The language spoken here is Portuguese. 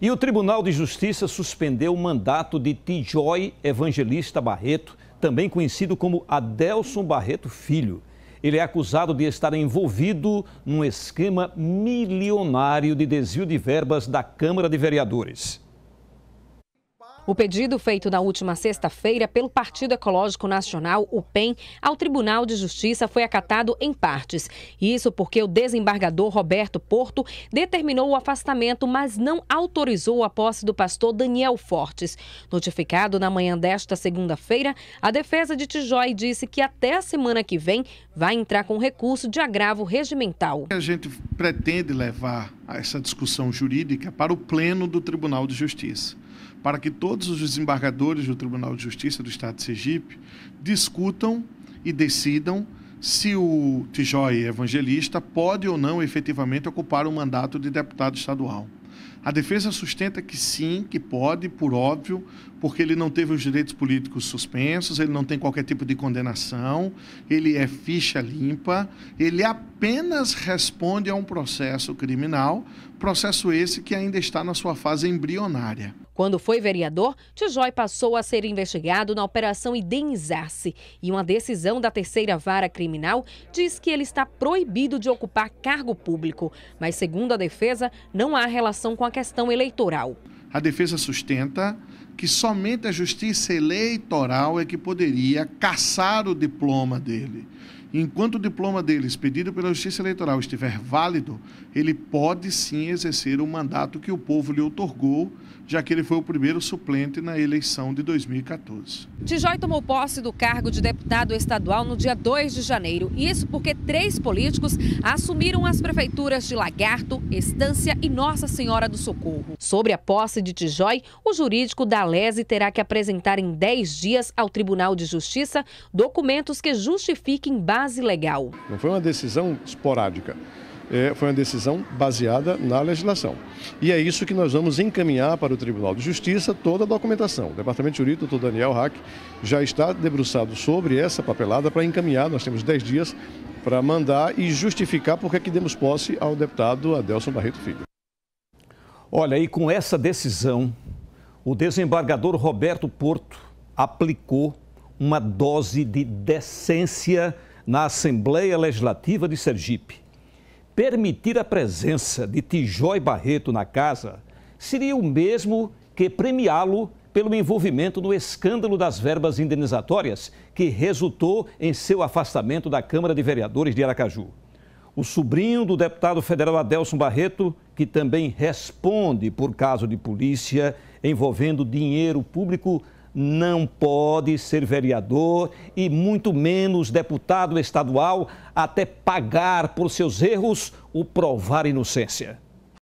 E o Tribunal de Justiça suspendeu o mandato de Tijoy Evangelista Barreto, também conhecido como Adelson Barreto Filho. Ele é acusado de estar envolvido num esquema milionário de desvio de verbas da Câmara de Vereadores. O pedido feito na última sexta-feira pelo Partido Ecológico Nacional, o PEN, ao Tribunal de Justiça foi acatado em partes. Isso porque o desembargador Roberto Porto determinou o afastamento, mas não autorizou a posse do pastor Daniel Fortes. Notificado na manhã desta segunda-feira, a defesa de Tijói disse que até a semana que vem vai entrar com recurso de agravo regimental. A gente pretende levar essa discussão jurídica é para o pleno do Tribunal de Justiça para que todos os desembargadores do Tribunal de Justiça do Estado de Sergipe discutam e decidam se o Tijói Evangelista pode ou não efetivamente ocupar o mandato de deputado estadual. A defesa sustenta que sim, que pode, por óbvio, porque ele não teve os direitos políticos suspensos, ele não tem qualquer tipo de condenação, ele é ficha limpa, ele apenas responde a um processo criminal, processo esse que ainda está na sua fase embrionária. Quando foi vereador, Tijói passou a ser investigado na Operação Indenizar-se e uma decisão da terceira vara criminal diz que ele está proibido de ocupar cargo público. Mas, segundo a defesa, não há relação com a questão eleitoral. A defesa sustenta que somente a justiça eleitoral é que poderia caçar o diploma dele. Enquanto o diploma deles, pedido pela Justiça Eleitoral, estiver válido, ele pode sim exercer o mandato que o povo lhe otorgou, já que ele foi o primeiro suplente na eleição de 2014. Tijói tomou posse do cargo de deputado estadual no dia 2 de janeiro. Isso porque três políticos assumiram as prefeituras de Lagarto, Estância e Nossa Senhora do Socorro. Sobre a posse de Tijói, o jurídico da Lese terá que apresentar em 10 dias ao Tribunal de Justiça documentos que justifiquem base base legal. Não foi uma decisão esporádica. É, foi uma decisão baseada na legislação. E é isso que nós vamos encaminhar para o Tribunal de Justiça toda a documentação. O Departamento Jurídico, doutor Daniel Hack, já está debruçado sobre essa papelada para encaminhar. Nós temos 10 dias para mandar e justificar porque é que demos posse ao deputado Adelson Barreto Filho. Olha, e com essa decisão, o desembargador Roberto Porto aplicou uma dose de decência na Assembleia Legislativa de Sergipe. Permitir a presença de Tijói Barreto na casa seria o mesmo que premiá-lo pelo envolvimento no escândalo das verbas indenizatórias que resultou em seu afastamento da Câmara de Vereadores de Aracaju. O sobrinho do deputado federal Adelson Barreto, que também responde por caso de polícia envolvendo dinheiro público, não pode ser vereador e muito menos deputado estadual até pagar por seus erros ou provar inocência.